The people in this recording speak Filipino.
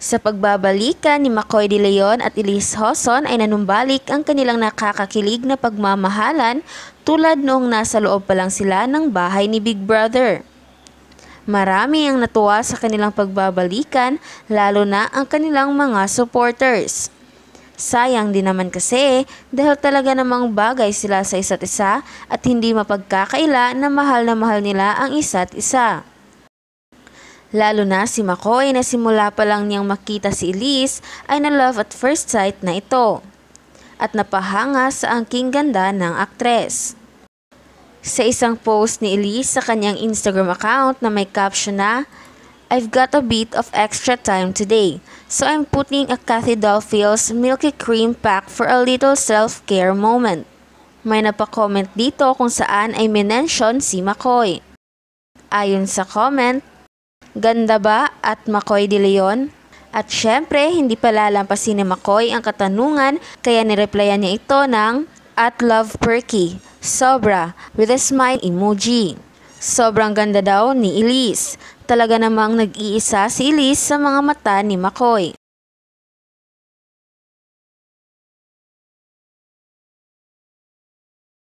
Sa pagbabalikan ni Macoy de Leon at Elise Hoson ay nanumbalik ang kanilang nakakakilig na pagmamahalan tulad noong nasa loob pa lang sila ng bahay ni Big Brother. Marami ang natuwa sa kanilang pagbabalikan lalo na ang kanilang mga supporters. Sayang din naman kasi dahil talaga namang bagay sila sa isa't isa at hindi mapagkakaila na mahal na mahal nila ang isa't isa. Lalo na si McCoy na simula pa lang niyang makita si Elise ay na love at first sight na ito at napahanga sa angking ganda ng aktres. Sa isang post ni Elise sa kanyang Instagram account na may caption na, I've got a bit of extra time today, so I'm putting a Cathy Dolphill's Milky Cream Pack for a little self-care moment. May napakomment dito kung saan ay minention si McCoy. Ayon sa comment, Ganda ba at Makoy de Leon? At syempre, hindi pa lalampasin ni Makoy ang katanungan kaya nireplyan niya ito ng at love Perky, sobra, with a smile emoji. Sobrang ganda daw ni Elise. Talaga namang nag-iisa si Elise sa mga mata ni Makoy.